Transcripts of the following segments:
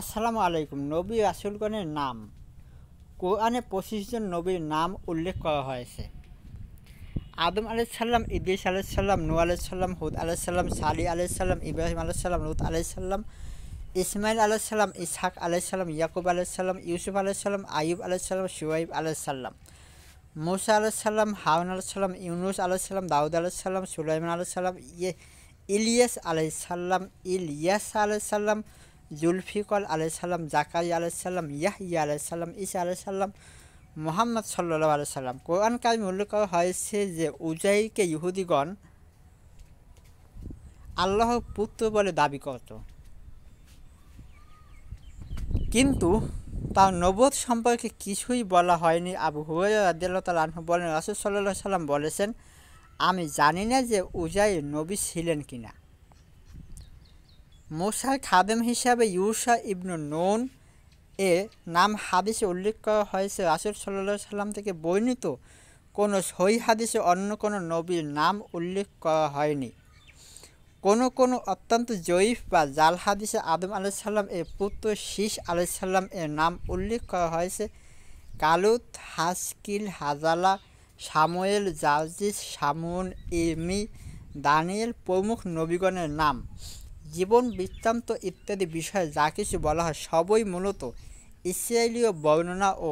আসসালামু আলাইকুম নবী রাসুলগণের নাম কোরআনে পঁচিশজন নবীর নাম উল্লেখ করা হয়েছে আদম আলাইসাল্লাম ইদ্রিস আলাইসাল্লাম নু আলাইসাল্লাম হুদ আলাইসাল্লাম সালি আলাইসাল্লাম ইব্রাহিম আলাইসাল্লাম লুত আলাইসাল্লাম ইসমাইল আলাইসাল্লাম ইসাক আলাইসাল্লাম ইয়াকুব আলাইসাল্লাম ইউসুফ আলাইসাল্লাম আয়ুব আলাইসাল্লাম সুয়াইব আলাইসাল্লাম মুসা আলাইসাল্লাম হাউন আলাইসাল্লাম ইউনুস আলাইসাল্লাম দাউদ আলাইসাল্লাম সুলাইমান আলাইসাল্লাম ইয়ে ইলিয়াস আলাইসাল্লাম ইলিয়াস আলাইসাল্লাম জুলফিকল আলাইসাল্লাম জাকারি সাল্লাম ইয়াহিয়া আলাইসাল্লাম ইসা আলাইসাল্লাম মোহাম্মদ সাল্লাহ আলাইসাল্লাম কোরআন কাজ উল্লেখ করা হয়েছে যে উজাইকে ইহুদিগণ আল্লাহ পুত্র বলে দাবি করত কিন্তু তার নবোধ সম্পর্কে কিছুই বলা হয়নি আবু আহ বলেন রাসুল সাল্লাহ সাল্লাম বলেছেন আমি জানি না যে উজাই নবী ছিলেন কিনা মোসার খাদেম হিসাবে ইউসা ইবনু নুন এ নাম হাদিসে উল্লেখ করা হয়েছে রাসুল সাল্লা সাল্লাম থেকে বর্ণিত কোনো সই হাদিসে অন্য কোনো নবীর নাম উল্লেখ করা হয়নি কোনো কোনো অত্যন্ত জয়ীফ বা জাল হাদিসে আদম আলাইসাল্লাম এর পুত্র শীষ আলাইসাল্লাম এর নাম উল্লেখ করা হয়েছে কালুত হাসকিল হাজালা সামুয়েল জাজিস সামুন ইমি দানিয়েল প্রমুখ নবীগণের নাম জীবন বৃত্তান্ত ইত্যাদি বিষয়ে যা কিছু বলা হয় সবই মূলত ইসরায়েলীয় বর্ণনা ও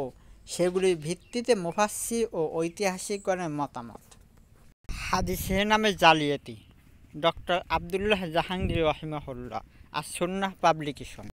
সেগুলির ভিত্তিতে মুফাসির ও ঐতিহাসিকগণের মতামত হাদিসের নামে জালিয়াতি ডক্টর আবদুল্লাহ জাহাঙ্গীর রহিমাহুল্লাহ আর সুন্নাহ পাবলিকেশন